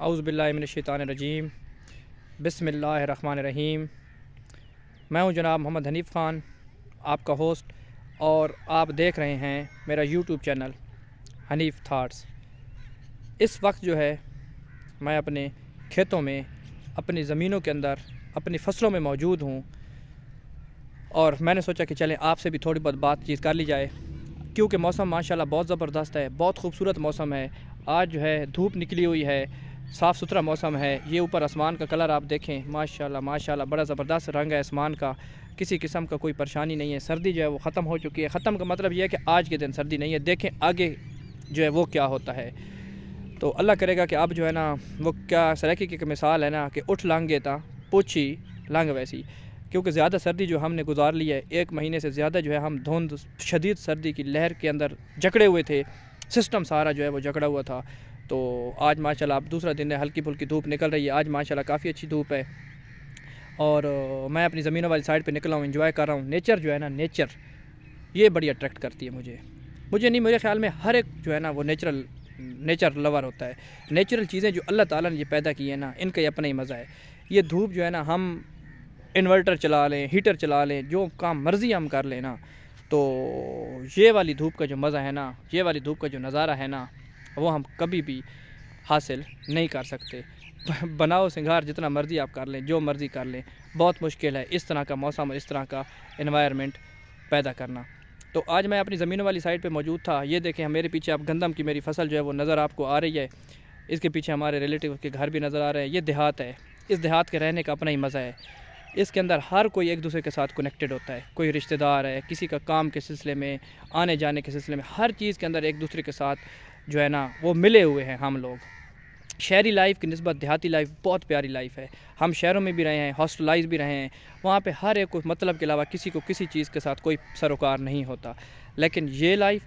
अउज़बिल्लाशन रजीम बसमीम मैं हूं जनाब मोहम्मद हनीफ़ ख़ान आपका होस्ट और आप देख रहे हैं मेरा यूट्यूब चैनल हनीफ थाट्स इस वक्त जो है मैं अपने खेतों में अपनी ज़मीनों के अंदर अपनी फसलों में मौजूद हूँ और मैंने सोचा कि चलें आपसे भी थोड़ी बहुत बातचीत कर ली जाए क्योंकि मौसम माशाल्लाह बहुत ज़बरदस्त है बहुत खूबसूरत मौसम है आज जो है धूप निकली हुई है साफ़ सुथरा मौसम है ये ऊपर आसमान का कलर आप देखें माशाल्लाह माशाल्लाह बड़ा ज़बरदस्त रंग है आसमान का किसी किस्म का कोई परेशानी नहीं है सर्दी जो है वो ख़त्म हो चुकी है ख़त्म का मतलब यह है कि आज के दिन सर्दी नहीं है देखें आगे जो है वो क्या होता है तो अल्लाह करेगा कि अब जो है ना वो क्या सरकी की मिसाल है ना कि उठ लांगे था पूछी लांग वैसी क्योंकि ज़्यादा सर्दी जो हमने गुजार ली है एक महीने से ज़्यादा जो है हम धुंध शदीद सर्दी की लहर के अंदर जकड़े हुए थे सिस्टम सारा जो है वो जकड़ा हुआ था तो आज माशाल्लाह अब दूसरा दिन है हल्की फुल्की धूप निकल रही है आज माशाल्लाह काफ़ी अच्छी धूप है और मैं अपनी ज़मीनों वाली साइड पे निकला हूँ इन्जॉय कर रहा हूँ नेचर जो है ना नेचर ये बड़ी अट्रैक्ट करती है मुझे मुझे नहीं मेरे ख्याल में हर एक जो है ना वो नेचुरल नेचर लवर होता है नेचुरल चीज़ें जो अल्लाह ताला ने ये पैदा की है ना इनका अपना ही मज़ा है ये धूप जो है ना हम इन्वर्टर चला लें हीटर चला लें जो काम मर्ज़ी हम कर लें ना तो ये वाली धूप का जो मज़ा है ना ये वाली धूप का जो नज़ारा है ना वो हम कभी भी हासिल नहीं कर सकते बनाओ सिंगार जितना मर्ज़ी आप कर लें जो मर्ज़ी कर लें बहुत मुश्किल है इस तरह का मौसम और इस तरह का इन्वायरमेंट पैदा करना तो आज मैं अपनी ज़मीनों वाली साइड पे मौजूद था ये देखें मेरे पीछे आप गंदम की मेरी फसल जो है वो नज़र आपको आ रही है इसके पीछे हमारे रिलेटिव के घर भी नज़र आ रहे हैं ये देहात है इस देहात के रहने का अपना ही मज़ा है इसके अंदर हर कोई एक दूसरे के साथ कनेक्टेड होता है कोई रिश्तेदार है किसी का काम के सिलसिले में आने जाने के सिलसिले में हर चीज़ के अंदर एक दूसरे के साथ जो है ना वो मिले हुए हैं हम लोग शहरी लाइफ की नस्बत देहाती लाइफ बहुत प्यारी लाइफ है हम शहरों में भी रहे हैं हॉस्टलाइज भी रहे हैं वहाँ पे हर एक मतलब के अलावा किसी को किसी चीज़ के साथ कोई सरोकार नहीं होता लेकिन ये लाइफ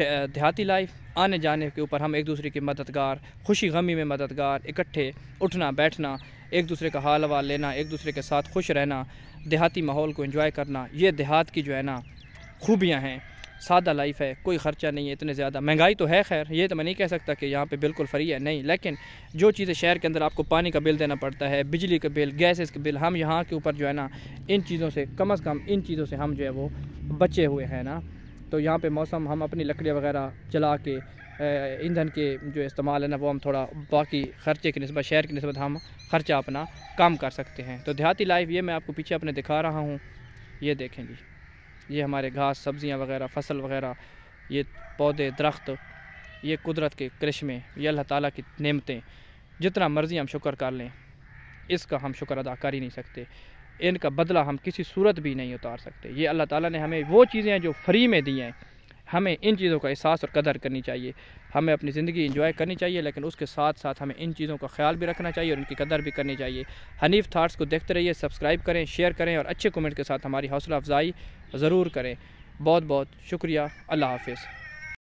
देहाती लाइफ आने जाने के ऊपर हम एक दूसरे की मददगार खुशी गमी में मददगार इकट्ठे उठना बैठना एक दूसरे का हाल हवा लेना एक दूसरे के साथ खुश रहना देहाती माहौल को इंजॉय करना ये देहात की जो है ना खूबियाँ हैं सादा लाइफ है कोई ख़र्चा नहीं है इतने ज़्यादा महंगाई तो है खैर ये तो मैं नहीं कह सकता कि यहाँ पे बिल्कुल फ्री है नहीं लेकिन जो चीज़ें शहर के अंदर आपको पानी का बिल देना पड़ता है बिजली का बिल गैसेस का बिल हम यहाँ के ऊपर जो है ना इन चीज़ों से कम अज़ कम इन चीज़ों से हम जो है वो बचे हुए हैं ना तो यहाँ पर मौसम हम अपनी लकड़ियाँ वगैरह चला के ईंधन के जो इस्तेमाल है ना वो हम थोड़ा बाकी ख़र्चे की नस्बत शहर की नस्बत हम ख़र्चा अपना कम कर सकते हैं तो देहाती लाइफ ये मैं आपको पीछे अपने दिखा रहा हूँ ये देखें जी ये हमारे घास सब्ज़ियाँ वगैरह फसल वगैरह ये पौधे दरख्त ये कुदरत के करिश्मे ये अल्लाह ताला की नेमतें जितना मर्ज़ी हम शुक्र कर लें इसका हम शुक्र अदा कर ही नहीं सकते इनका बदला हम किसी सूरत भी नहीं उतार सकते ये अल्लाह ताला ने हमें वो चीज़ें जो फ्री में दी हैं हमें इन चीज़ों का एहसास और कदर करनी चाहिए हमें अपनी ज़िंदगी इंजॉय करनी चाहिए लेकिन उसके साथ साथ हमें इन चीज़ों का ख्याल भी रखना चाहिए और उनकी कदर भी करनी चाहिए हनीफ थाट्स को देखते रहिए सब्सक्राइब करें शेयर करें और अच्छे कमेंट के साथ हमारी हौसला अफजाई ज़रूर करें बहुत बहुत शुक्रिया अल्लाह हाफिज़